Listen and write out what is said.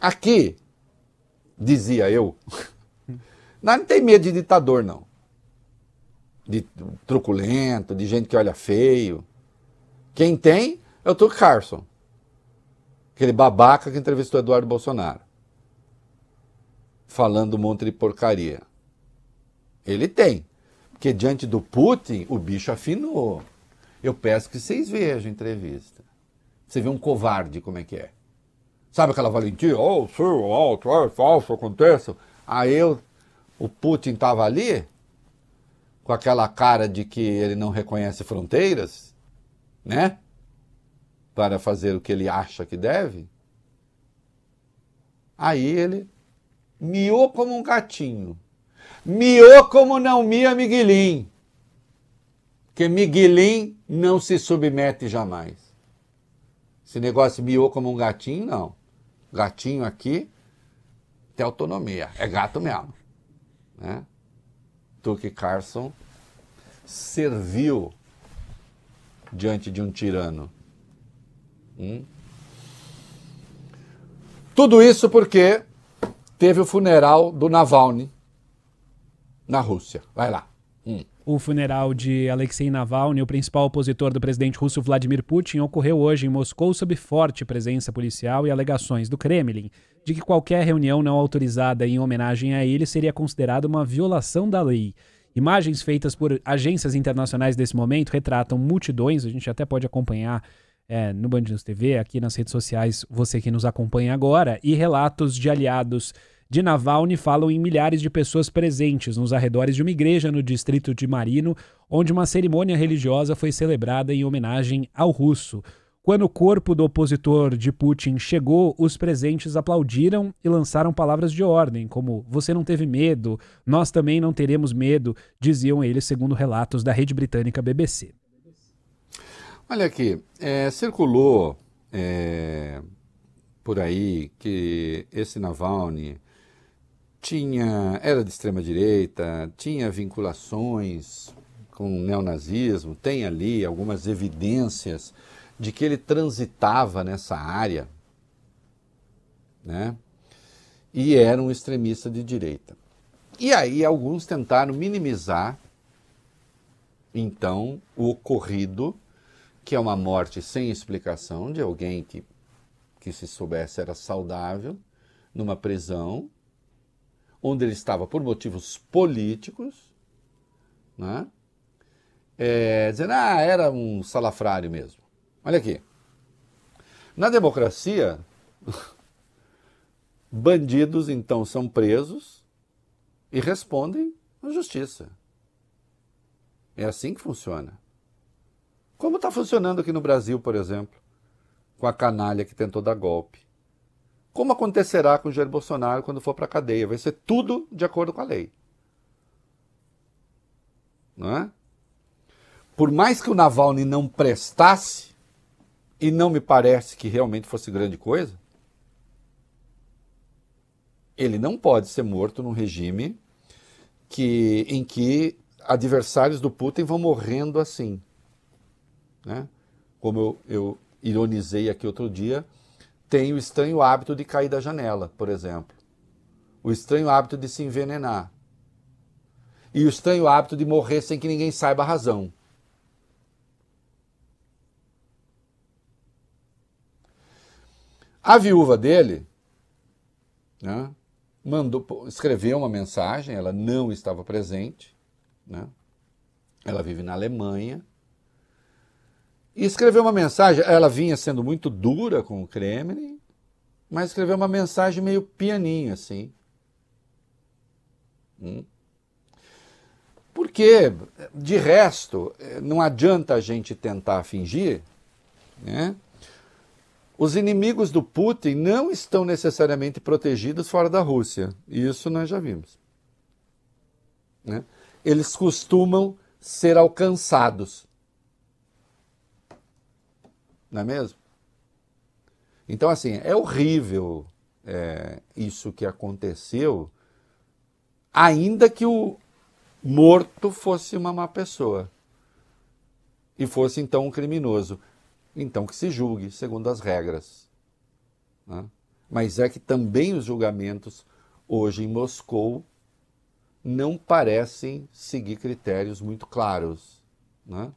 Aqui, dizia eu, nós não tem medo de ditador, não. De truculento, de gente que olha feio. Quem tem é o Tuco Carson, aquele babaca que entrevistou Eduardo Bolsonaro, falando um monte de porcaria. Ele tem, porque diante do Putin, o bicho afinou. Eu peço que vocês vejam a entrevista. Você vê um covarde como é que é. Sabe aquela valentia? Oh, sim, alto, é falso, acontece. Aí eu, o Putin estava ali, com aquela cara de que ele não reconhece fronteiras, né? Para fazer o que ele acha que deve. Aí ele miou como um gatinho. Miou como não mia Miguelim. Porque Miguelim não se submete jamais. Esse negócio miou como um gatinho, não. Gatinho aqui tem autonomia, é gato mesmo. Né? Tuque Carson serviu diante de um tirano. Hum? Tudo isso porque teve o funeral do Navalny na Rússia. Vai lá. Hum. O funeral de Alexei Navalny, o principal opositor do presidente russo Vladimir Putin, ocorreu hoje em Moscou sob forte presença policial e alegações do Kremlin de que qualquer reunião não autorizada em homenagem a ele seria considerada uma violação da lei. Imagens feitas por agências internacionais desse momento retratam multidões, a gente até pode acompanhar é, no Band News TV, aqui nas redes sociais, você que nos acompanha agora, e relatos de aliados de Navalny falam em milhares de pessoas presentes nos arredores de uma igreja no distrito de Marino, onde uma cerimônia religiosa foi celebrada em homenagem ao russo. Quando o corpo do opositor de Putin chegou, os presentes aplaudiram e lançaram palavras de ordem, como você não teve medo, nós também não teremos medo, diziam eles, segundo relatos da rede britânica BBC. Olha aqui, é, circulou é, por aí que esse Navalny tinha era de extrema direita, tinha vinculações com o neonazismo, tem ali algumas evidências de que ele transitava nessa área, né? E era um extremista de direita. E aí alguns tentaram minimizar então o ocorrido, que é uma morte sem explicação de alguém que que se soubesse era saudável numa prisão onde ele estava por motivos políticos, né? É, dizendo, ah, era um salafrário mesmo. Olha aqui. Na democracia, bandidos então são presos e respondem à justiça. É assim que funciona. Como está funcionando aqui no Brasil, por exemplo, com a canalha que tentou dar golpe como acontecerá com o Jair Bolsonaro quando for para a cadeia. Vai ser tudo de acordo com a lei. Não é? Por mais que o Navalny não prestasse, e não me parece que realmente fosse grande coisa, ele não pode ser morto num regime que, em que adversários do Putin vão morrendo assim. Né? Como eu, eu ironizei aqui outro dia, tem o estranho hábito de cair da janela, por exemplo. O estranho hábito de se envenenar. E o estranho hábito de morrer sem que ninguém saiba a razão. A viúva dele né, mandou, escreveu uma mensagem, ela não estava presente. Né, ela vive na Alemanha, e escreveu uma mensagem, ela vinha sendo muito dura com o Kremlin, mas escreveu uma mensagem meio pianinha, assim. Hum? Porque, de resto, não adianta a gente tentar fingir. Né? Os inimigos do Putin não estão necessariamente protegidos fora da Rússia. Isso nós já vimos. Né? Eles costumam ser alcançados não é mesmo? Então, assim, é horrível é, isso que aconteceu, ainda que o morto fosse uma má pessoa e fosse então um criminoso. Então que se julgue segundo as regras. Né? Mas é que também os julgamentos hoje em Moscou não parecem seguir critérios muito claros. Né?